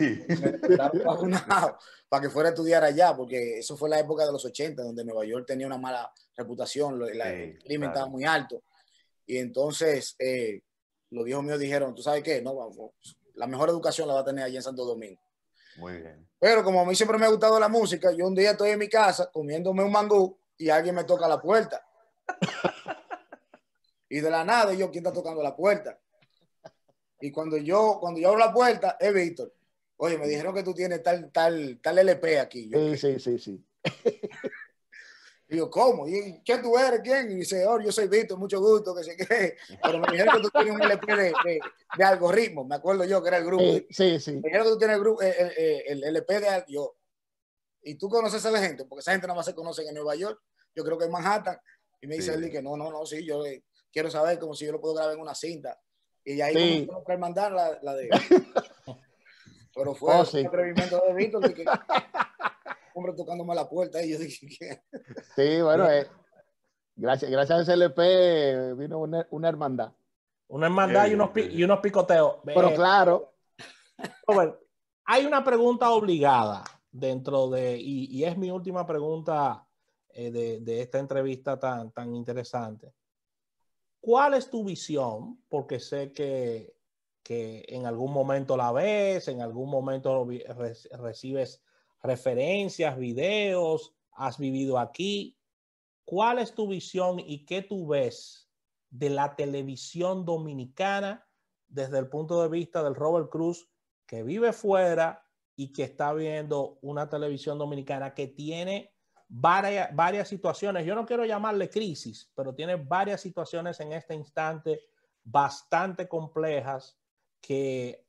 para que fuera a estudiar allá, porque eso fue la época de los 80, donde Nueva York tenía una mala reputación, el clima estaba muy alto. Y entonces eh, los viejos míos dijeron, ¿tú sabes qué? No, la mejor educación la va a tener allí en Santo Domingo. Muy bien. Pero como a mí siempre me ha gustado la música, yo un día estoy en mi casa comiéndome un mangú y alguien me toca la puerta. *laughs* Y de la nada, yo, ¿quién está tocando la puerta? Y cuando yo, cuando yo abro la puerta, es Víctor. Oye, me dijeron que tú tienes tal, tal, tal LP aquí. sí, sí, sí, sí. Y yo, ¿cómo? ¿Y quién tú eres? ¿Quién? Y dice, oh, yo soy Víctor, mucho gusto, que sé qué. Pero me dijeron que tú tienes un LP de, de, algoritmo, me acuerdo yo que era el grupo. sí, sí. Me dijeron que tú tienes el, grupo, el, LP de yo. Y tú conoces a la gente, porque esa gente nada más se conoce en Nueva York, yo creo que en Manhattan. Y me dice él que no, no, no, sí, yo eh, quiero saber, como si yo lo puedo grabar en una cinta. Y ahí sí. como hermandad la, la de... *laughs* Pero oh, fue un atrevimiento de Víctor, un que, *laughs* hombre, tocándome la puerta y yo dije que... Sí, bueno, eh, gracias, gracias a SLP vino una, hermandad. Una hermandad y, unos, y unos picoteos. Pero eh, claro. hay una pregunta obligada dentro de, y, y es mi última pregunta eh, de, de, esta entrevista tan, tan interesante. ¿Cuál es tu visión? Porque sé que, en algún momento la ves, en algún momento recibes referencias, videos, has vivido aquí. ¿Cuál es tu visión y qué tú ves de la televisión dominicana desde el punto de vista del Robert Cruz que vive fuera y que está viendo una televisión dominicana que tiene varias, varias situaciones, yo no quiero llamarle crisis, pero tiene varias situaciones en este instante bastante complejas que,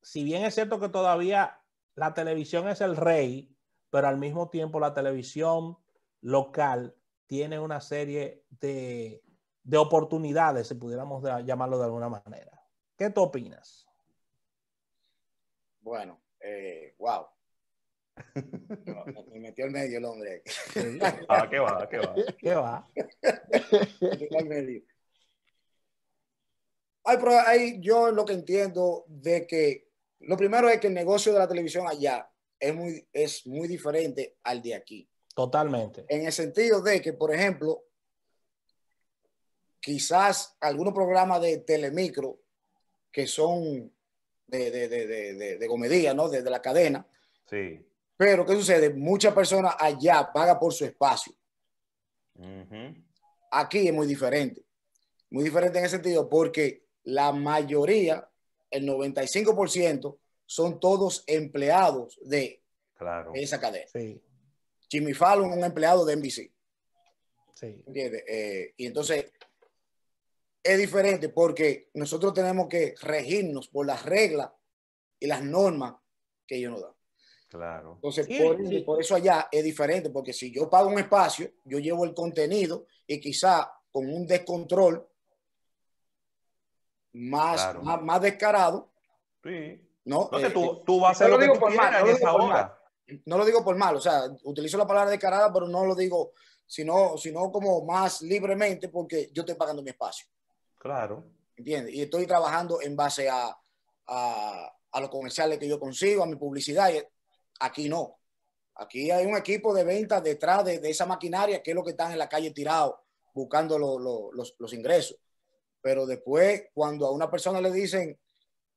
si bien es cierto que todavía la televisión es el rey, pero al mismo tiempo la televisión local tiene una serie de, oportunidades, si pudiéramos llamarlo de alguna manera. ¿Qué tú opinas? Bueno, eh, wow, me metió en medio el hombre. Ah, qué va, qué va. ¿Qué va? Me metió medio. yo lo que entiendo de que lo primero es que el negocio de la televisión allá es muy, es muy diferente al de aquí. Totalmente. En el sentido de que, por ejemplo, quizás algunos programas de telemicro que son de, de, de, de, de comedia, ¿no? Desde la cadena. Sí. Pero, ¿qué sucede? Muchas personas allá pagan por su espacio. Aquí es muy diferente. Muy diferente en ese sentido porque la mayoría, el 95%, son todos empleados de esa cadena. Jimmy Fallon, un empleado de NBC. Eh, y entonces es diferente porque nosotros tenemos que regirnos por las reglas y las normas que ellos nos dan. Claro. Entonces, por, eso allá es diferente, porque si yo pago un espacio, yo llevo el contenido y quizá con un descontrol más, más, descarado. Sí. ¿no? Entonces eh, eh, tú, vas a lo, por mal, no lo digo No lo digo por mal, o sea, utilizo la palabra descarada, pero no lo digo, sino, sino como más libremente, porque yo estoy pagando mi espacio. Claro. ¿Entiendes? Y estoy trabajando en base a, a, a los comerciales que yo consigo, a mi publicidad. Y Aquí no. Aquí hay un equipo de ventas detrás de, esa maquinaria que es lo que están en la calle tirado buscando los, ingresos. Pero después, cuando a una persona le dicen,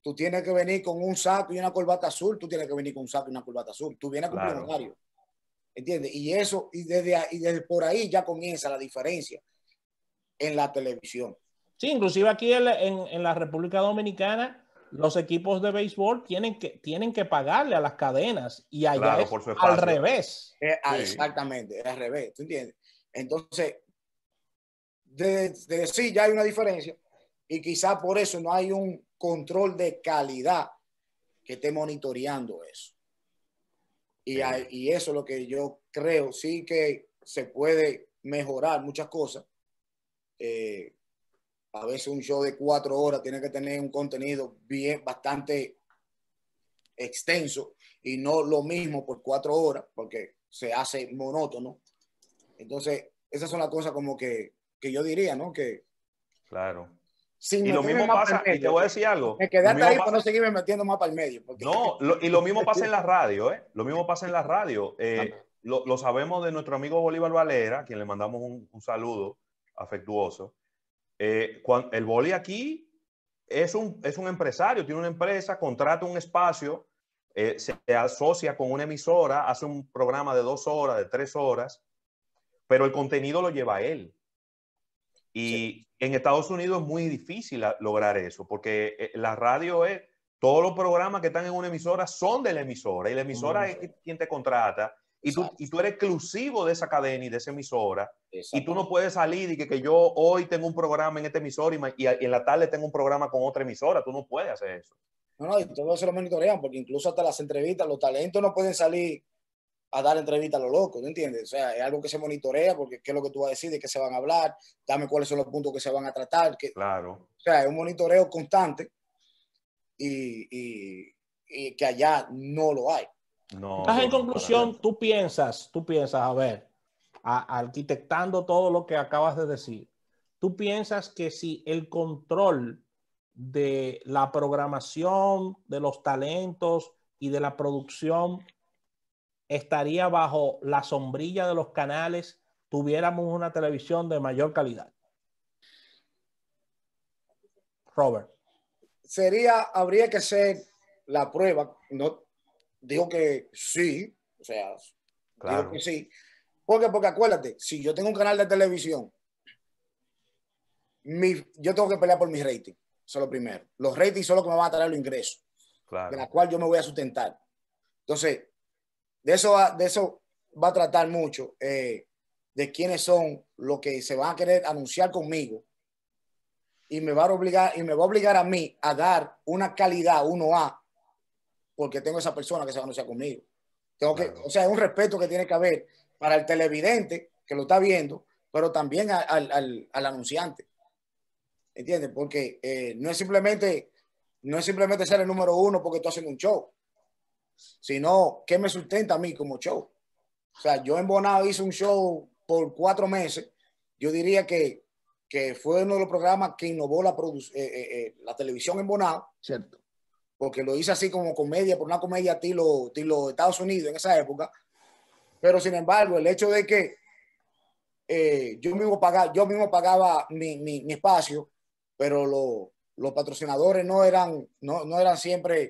tú tienes que venir con un saco y una corbata azul, tú tienes que venir con un saco y una corbata azul, tú vienes a un horario. ¿Entiendes? Y eso, y desde, desde por ahí ya comienza la diferencia en la televisión. Sí, inclusive aquí en la República Dominicana, los equipos de béisbol tienen que, tienen que pagarle a las cadenas y allá es al revés. Eh, ah, exactamente, al revés, ¿tú entiendes? Entonces, de, sí, ya hay una diferencia y quizá por eso no hay un control de calidad que esté monitoreando eso. Y, eso es lo que yo creo, sí que se puede mejorar muchas cosas. Eh, a veces un show de cuatro horas tiene que tener un contenido bien, bastante extenso y no lo mismo por cuatro horas porque se hace monótono. Entonces, esas son las cosas como que, yo diría, ¿no? Que... Claro. y lo mismo pasa, y te voy a pues. decir algo. Me ahí para no seguirme metiendo más para el medio. No, y lo mismo *laughs* pasa en la radio, ¿eh? Lo mismo pasa en la radio. Eh, ah. lo, sabemos de nuestro amigo Bolívar Valera, a quien le mandamos un, un saludo afectuoso. Eh, el boli aquí es un, es un empresario, tiene una empresa, contrata un espacio, eh, se asocia con una emisora, hace un programa de dos horas, de tres horas, pero el contenido lo lleva él. Y en Estados Unidos es muy difícil lograr eso, porque eh, la radio es, todos los programas que están en una emisora son de la emisora, y la emisora es quien te contrata, y tú, eres exclusivo de esa cadena y de esa emisora. Y tú no puedes salir y que, que yo hoy tengo un programa en esta emisora y, en la tarde tengo un programa con otra emisora. Tú no puedes hacer eso. No, no, y todo se lo monitorean, porque incluso hasta las entrevistas, los talentos no pueden salir a dar entrevistas a los locos, ¿no entiendes? O sea, es algo que se monitorea, porque qué es lo que tú vas a decir, de qué se van a hablar, dame cuáles son los puntos que se van a tratar. claro. O sea, es un monitoreo constante y, y que allá no lo hay. No, en conclusión, tú piensas, tú piensas, a ver, arquitectando todo lo que acabas de decir, tú piensas que si el control de la programación, de los talentos y de la producción estaría bajo la sombrilla de los canales, tuviéramos una televisión de mayor calidad. Robert. Sería, habría que ser la prueba, no, Digo que sí, o sea, claro. que sí. porque Porque acuérdate, si yo tengo un canal de televisión, mi, yo tengo que pelear por mis ratings, eso es lo primero. Los ratings son los que me van a traer los ingresos, de la cual yo me voy a sustentar. Entonces, de eso, va, de eso va a tratar mucho, eh, de quiénes son los que se van a querer anunciar conmigo y me va a obligar, y me va a, obligar a mí a dar una calidad 1A porque tengo esa persona que se va a anunciar conmigo. Tengo que, o sea, es un respeto que tiene que haber para el televidente que lo está viendo, pero también al, anunciante. ¿Entiendes? Porque eh, no es simplemente no es simplemente ser el número uno porque tú haces un show, sino que me sustenta a mí como show. O sea, yo en Bonao hice un show por cuatro meses. Yo diría que, fue uno de los programas que innovó la, eh, eh, la televisión en Bonao. Cierto porque lo hice así como comedia, por una comedia estilo, estilo Estados Unidos en esa época. Pero sin embargo, el hecho de que eh, yo, mismo pagaba, yo mismo pagaba mi, espacio, pero los patrocinadores no eran, no, eran siempre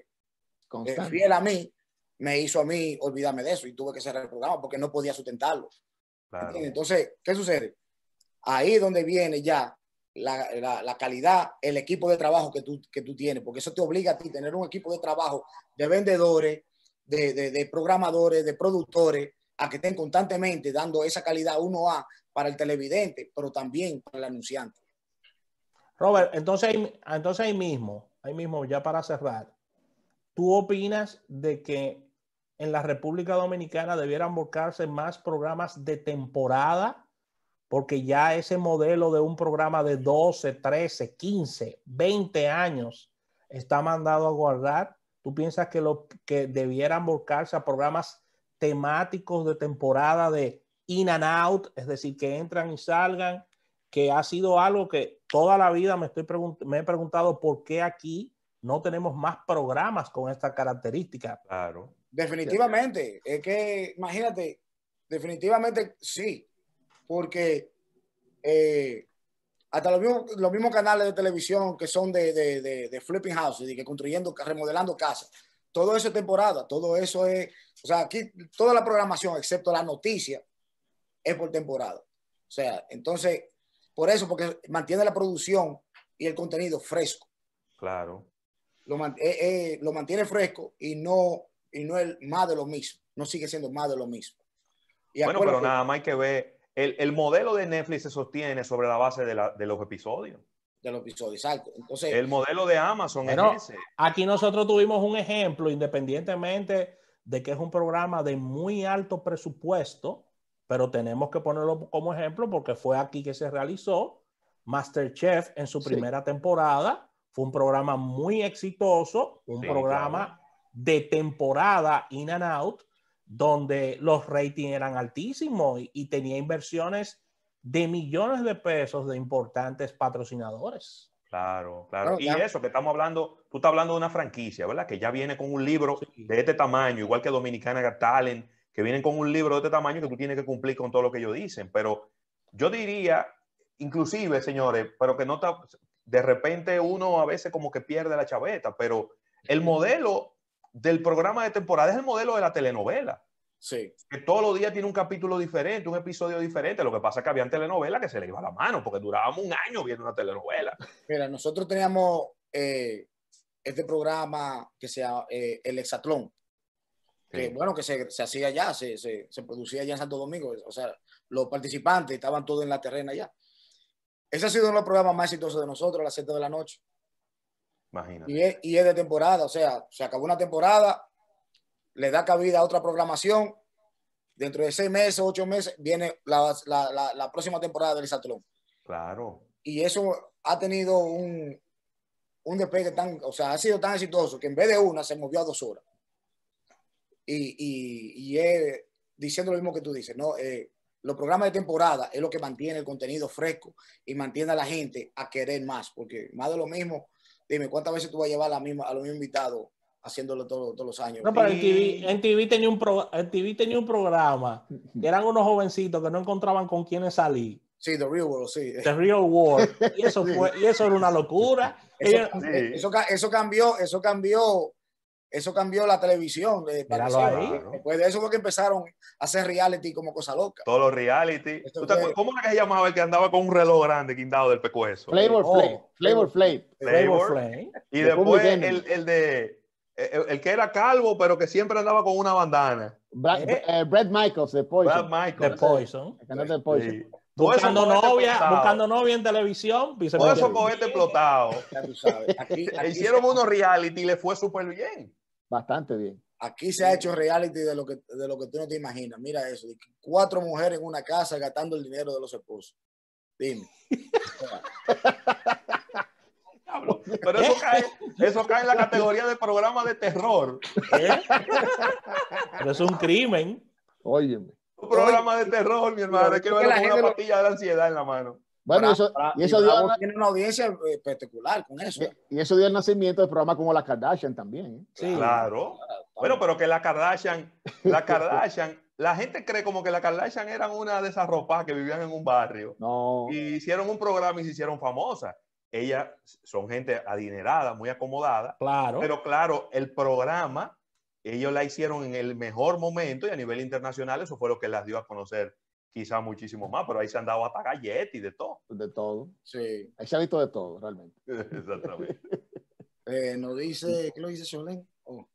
eh, fiel a mí, me hizo a mí olvidarme de eso y tuve que cerrar el programa porque no podía sustentarlo. Entonces, ¿qué sucede? Ahí es donde viene ya la, calidad, el equipo de trabajo que tú, tienes, porque eso te obliga a ti tener un equipo de trabajo de vendedores, de, programadores, de productores, a que estén constantemente dando esa calidad 1A para el televidente, pero también para el anunciante. Robert, entonces, entonces ahí mismo, ahí mismo, ya para cerrar, ¿tú opinas de que en la República Dominicana debieran buscarse más programas de temporada porque ya ese modelo de un programa de 12, 13, 15, 20 años está mandado a guardar. ¿Tú piensas que, lo, que debieran volcarse a programas temáticos de temporada de in and out, es decir, que entran y salgan, que ha sido algo que toda la vida me, estoy me he preguntado por qué aquí no tenemos más programas con esta característica. Claro. Definitivamente, es que imagínate, definitivamente sí, porque eh, hasta los mismos, canales de televisión que son de, flipping houses, y que construyendo, remodelando casas, todo eso es temporada, todo eso es, o sea, aquí toda la programación, excepto la noticia, es por temporada. O sea, entonces, por eso, porque mantiene la producción y el contenido fresco. Claro. Lo, eh, eh, mantiene fresco y no, y no es más de lo mismo, no sigue siendo más de lo mismo. bueno, pero nada más hay que ver el, modelo de Netflix se sostiene sobre la base de, los episodios. De los episodios, exacto. Entonces, el modelo de Amazon Aquí nosotros tuvimos un ejemplo, independientemente de que es un programa de muy alto presupuesto, pero tenemos que ponerlo como ejemplo porque fue aquí que se realizó. MasterChef en su primera temporada fue un programa muy exitoso, un programa de temporada in and out, donde los ratings eran altísimos y, tenía inversiones de millones de pesos de importantes patrocinadores. Claro, claro. y eso que estamos hablando, tú estás hablando de una franquicia, ¿verdad? Que ya viene con un libro de este tamaño, igual que Dominicana Talent, que vienen con un libro de este tamaño que tú tienes que cumplir con todo lo que ellos dicen. Pero yo diría, inclusive, señores, pero que no de repente uno a veces como que pierde la chaveta, pero el modelo del programa de temporada es el modelo de la telenovela. Sí. Que todos los días tiene un capítulo diferente, un episodio diferente. Lo que pasa es que había telenovela que se le iba la mano, porque durábamos un año viendo una telenovela. Mira, nosotros teníamos eh, este programa que se llama eh, El Hexatlón. bueno, que se, hacía ya se, producía allá en Santo Domingo. O sea, los participantes estaban todos en la terrena ya Ese ha sido uno de los programas más exitosos de nosotros, a las 7 de la noche. Y es, de temporada, o sea, se acabó una temporada, le da cabida a otra programación, dentro de seis meses, ocho meses, viene la, próxima temporada del Satlón. Claro. Y eso ha tenido un, despegue tan, o sea, ha sido tan exitoso que en vez de una se movió a dos horas. Y, y, es, diciendo lo mismo que tú dices, ¿no? Eh, los programas de temporada es lo que mantiene el contenido fresco y mantiene a la gente a querer más, porque más de lo mismo Dime, ¿cuántas veces tú vas a llevar a, la misma, a los mismos invitados haciéndolo todos los años? No, pero en TV, tenía, un tenía un programa eran unos jovencitos que no encontraban con quiénes salir. Sí, The Real World, sí. The Real World. Y eso, *laughs* fue, y eso era una locura. eso, cambió, eso cambió eso cambió la televisión. Eh, de, ahí, Después de eso fue que empezaron a hacer reality como cosa loca. Todos los reality. ¿Cómo era que se llamaba el que andaba con un reloj grande quindado del pecueso? Oh, Flavor Flavor Flame. Flavor, Flame. Y después el, el de... El, que era calvo, pero que siempre andaba con una bandana. Brad, eh. Eh, Brad Michaels, de Poison. Brad Michaels. de Poison. Buscando novia, este buscando novia en televisión. Todo eso cohete explotado. *laughs* hicieron unos reality y le fue súper bien. Bastante bien. Aquí se ha hecho reality de lo que, de lo que tú no te imaginas. Mira eso. Cuatro mujeres en una casa gastando el dinero de los esposos. Dime. Pero eso cae, eso cae en la categoría de programa de terror. ¿Eh? Pero es un crimen. Óyeme. Un programa de terror, mi hermano. Hay que me con una patilla de ansiedad en la mano. Bueno, y eso, dio tiene una audiencia eh, espectacular con eso. Eh. Y, eso dio el nacimiento de programas como la Kardashian también. ¿eh? Sí. Claro. Bueno, pero que la Kardashian, la *laughs* Kardashian, la gente cree como que la Kardashian eran una de esas ropas que vivían en un barrio. No. Y hicieron un programa y se hicieron famosas. Ellas son gente adinerada, muy acomodada. Claro. Pero claro, el programa, ellos la hicieron en el mejor momento y a nivel internacional eso fue lo que las dio a conocer quizá muchísimo más, pero ahí se han dado hasta galletas y de todo. De todo. Sí. Ahí se ha visto de todo, realmente. *laughs* Exactamente. Eh, nos dice, ¿qué lo dice Solén? Oh.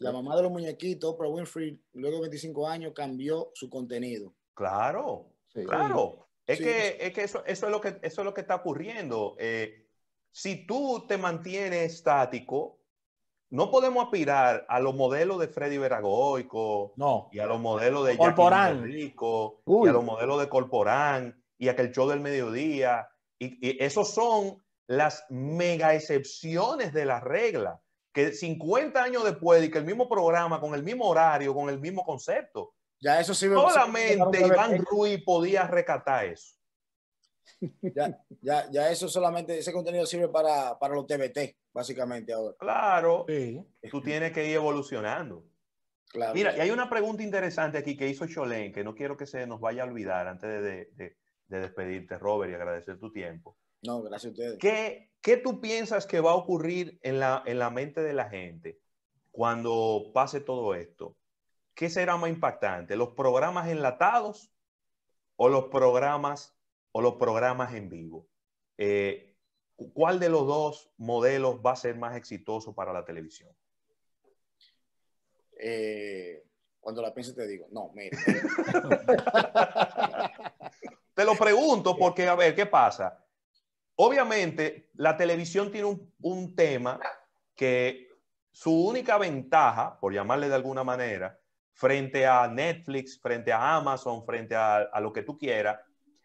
La mamá de los muñequitos, Oprah Winfrey, luego de 25 años cambió su contenido. Claro, claro. Es, que, pues. eso, es lo que eso es lo que está ocurriendo. Eh, si tú te mantienes estático, no podemos aspirar a los modelos de Freddy Veragoico y a los modelos de Corporán y a los modelos de Corporán y a que el show del mediodía y, y esos son las mega excepciones de la regla que 50 años después y que el mismo programa con el mismo horario con el mismo concepto ya eso sí Solamente Iván Ruiz podía recatar eso. Ya, ya, eso solamente, ese contenido sirve para, los TBT, básicamente ahora. Claro, tú tienes que ir evolucionando. Mira, y hay una pregunta interesante aquí que hizo Cholén, que no quiero que se nos vaya a olvidar antes de, despedirte, Robert, y agradecer tu tiempo. No, gracias a ustedes. ¿Qué, tú piensas que va a ocurrir en la, en la mente de la gente cuando pase todo esto? ¿Qué será más impactante? ¿Los programas enlatados o los programas o los programas en vivo. Eh, ¿Cuál de los dos modelos va a ser más exitoso para la televisión? Eh, cuando la pienso te digo, no, mira. *laughs* te lo pregunto porque, a ver, ¿qué pasa? Obviamente, la televisión tiene un, tema que su única ventaja, por llamarle de alguna manera, frente a Netflix, frente a Amazon, frente a lo que tú quieras,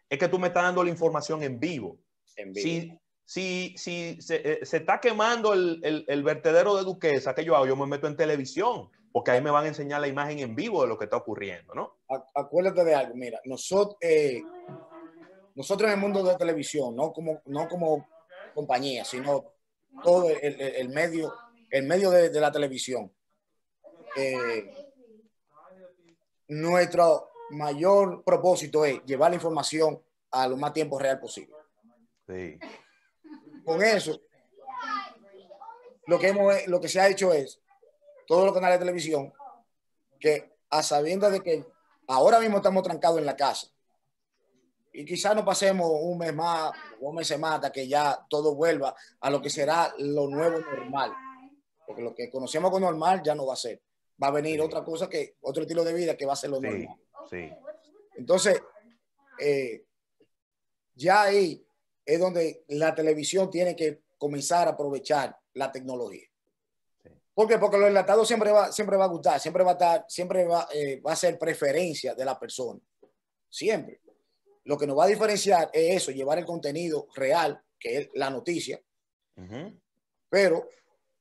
es que tú me estás dando la información en vivo. En vivo. Si, eh, se, está quemando el, vertedero de Duquesa, que yo hago? Yo me meto en televisión, porque ahí me van a enseñar la imagen en vivo de lo que está ocurriendo, ¿no? Acuérdate de algo, mira, nosotros, eh, nosotros en el mundo de la televisión, no como, no como compañía, sino todo el, medio, el medio de, la televisión. Eh, nuestro, mayor propósito es llevar la información a lo más tiempo real posible. Sí. Con eso, lo que, hemos, lo que se ha hecho es, todos los canales de televisión, que a sabiendas de que ahora mismo estamos trancados en la casa, y quizás no pasemos un mes más, un mes más, hasta que ya todo vuelva a lo que será lo nuevo normal. Porque lo que conocemos como normal ya no va a ser. Va a venir otra cosa que, otro estilo de vida que va a ser lo normal. Sí. Entonces, eh, ya ahí es donde la televisión tiene que comenzar a aprovechar la tecnología. ¿Por qué? Porque lo enlatado siempre va, siempre va a gustar, siempre va a estar, siempre eh, va, a ser preferencia de la persona. Siempre. Lo que nos va a diferenciar es eso, llevar el contenido real, que es la noticia. Pero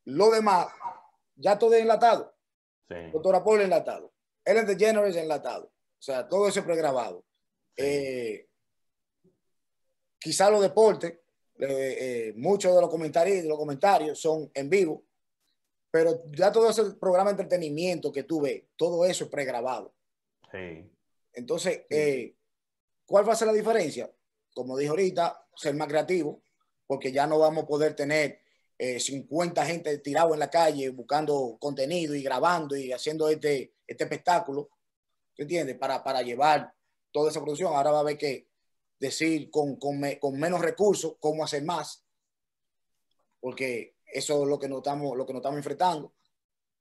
lo demás, ya todo es enlatado. Sí. Doctora Paul enlatado. Ellen es enlatado. O sea, todo eso es pregrabado. Eh, quizá los deportes, eh, eh, muchos de los comentarios, los comentarios son en vivo, pero ya todo ese programa de entretenimiento que tú ves, todo eso es pregrabado. Sí. Entonces, eh, ¿cuál va a ser la diferencia? Como dije ahorita, ser más creativo, porque ya no vamos a poder tener 50 gente tirado en la calle buscando contenido y grabando y haciendo este, este espectáculo ¿Te entiendes? Para, llevar toda esa producción. Ahora va a haber que decir con, menos recursos cómo hacer más. Porque eso es lo que nos estamos, lo que enfrentando.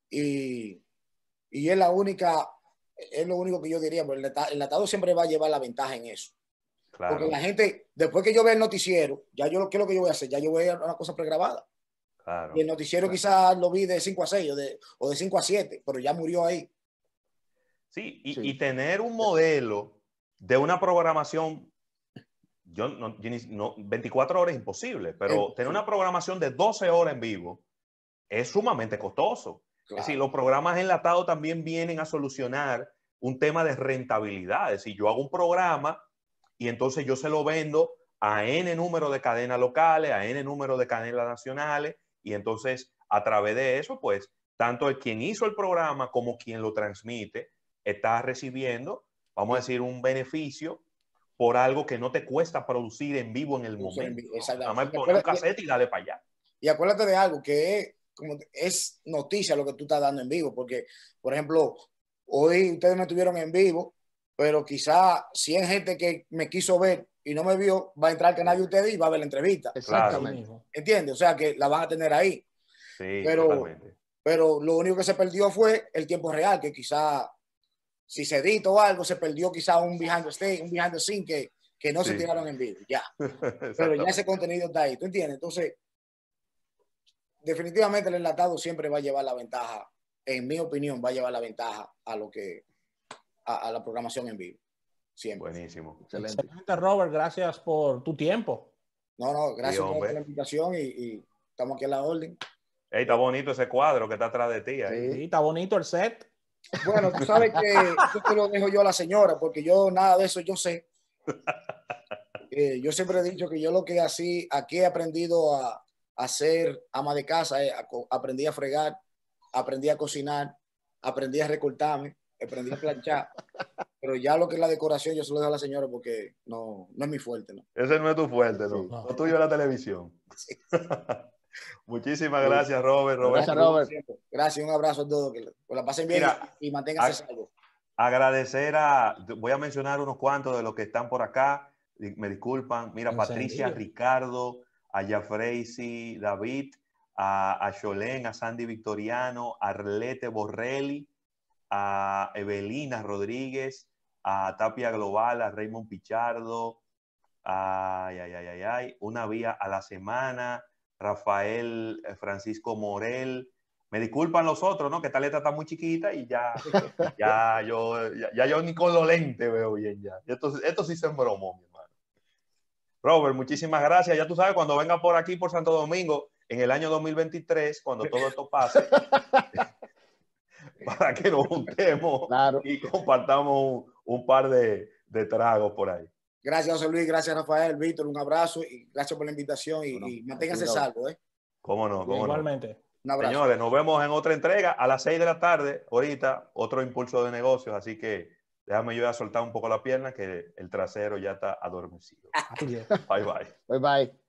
Y, es la única, es lo único que yo diría, porque el atado siempre va a llevar la ventaja en eso. Porque la gente, después que yo vea el noticiero, ya yo, ¿qué es lo que yo voy a hacer? Ya yo voy a una cosa pregrabada. Claro. Y el noticiero quizás lo vi de 5 a 6 o de, o de 5 a 7, pero ya murió ahí. Sí, y, tener un modelo de una programación, yo 24 horas es imposible, pero tener una programación de 12 horas en vivo es sumamente costoso. Es decir, los programas enlatados también vienen a solucionar un tema de rentabilidad. Es decir, yo hago un programa y entonces yo se lo vendo a N número de cadenas locales, a N número de cadenas nacionales, y entonces a través de eso, pues, tanto el quien hizo el programa como quien lo transmite estás recibiendo, vamos a decir, un beneficio por algo que no te cuesta producir en vivo en el momento. Nada más poner un cassette y dale para allá. Y acuérdate de algo, que es, noticia lo que tú estás dando en vivo, porque, por ejemplo, hoy ustedes me tuvieron en vivo, pero quizá 100 gente que me quiso ver y no me vio, va a entrar que nadie de ustedes y va a ver la entrevista. Exactamente. ¿Entiendes? O sea, que la van a tener ahí. Sí, pero, pero lo único que se perdió fue el tiempo real, que quizá si se editó algo, se perdió quizá un behind the stage, un behind the scene que, no se tiraron en vivo, ya. *laughs* Pero ya ese contenido está ahí, ¿tú entiendes? Entonces, definitivamente el enlatado siempre va a llevar la ventaja, en mi opinión, va a llevar la ventaja a lo que, a, la programación en vivo. Siempre. Buenísimo. Excelente. Robert, gracias por tu tiempo. No, no, gracias por la invitación y, estamos aquí en la orden. Ey, está bonito ese cuadro que está atrás de ti. ahí. Sí, está bonito el set. Bueno, tú sabes que yo te lo dejo yo a la señora, porque yo nada de eso yo sé. Eh, yo siempre he dicho que yo lo que así, aquí he aprendido a, hacer ser ama de casa, eh, aprendí a fregar, aprendí a cocinar, aprendí a recortarme, aprendí a planchar. Pero ya lo que es la decoración, yo se lo dejo a la señora porque no, no es mi fuerte. ¿no? Ese no es tu fuerte, ¿no? no. Lo tuyo la televisión. Sí. Muchísimas pues, gracias, Robert. Pues, gracias, Robert. Gracias, un abrazo a todos. Que la pasen bien y manténganse salvos. Agradecer a, voy a mencionar unos cuantos de los que están por acá. Me disculpan. Mira, Patricia, Ricardo, a Jafreisi, David, a, a a Sandy Victoriano, a Arlete Borrelli, a Evelina Rodríguez, a Tapia Global, a Raymond Pichardo, ay, ay, ay, ay, una vía a la semana, Rafael eh, Francisco Morel. Me disculpan los otros, ¿no? Que esta letra está muy chiquita y ya, *laughs* ya, yo, ya, yo ni con los veo bien ya. Esto, sí se bromó, mi hermano. Robert, muchísimas gracias. Ya tú sabes, cuando venga por aquí, por Santo Domingo, en el año 2023, cuando todo esto pase, *laughs* para que nos juntemos y compartamos un, par de tragos por ahí. Gracias, José Luis, gracias, Rafael, Víctor, un abrazo y gracias por la invitación y, manténgase salvo, ¿eh? Cómo no, Igualmente. Señores, nos vemos en otra entrega a las 6 de la tarde, ahorita, otro impulso de negocios, así que déjame yo a soltar un poco la pierna que el trasero ya está adormecido. bye bye. Bye bye.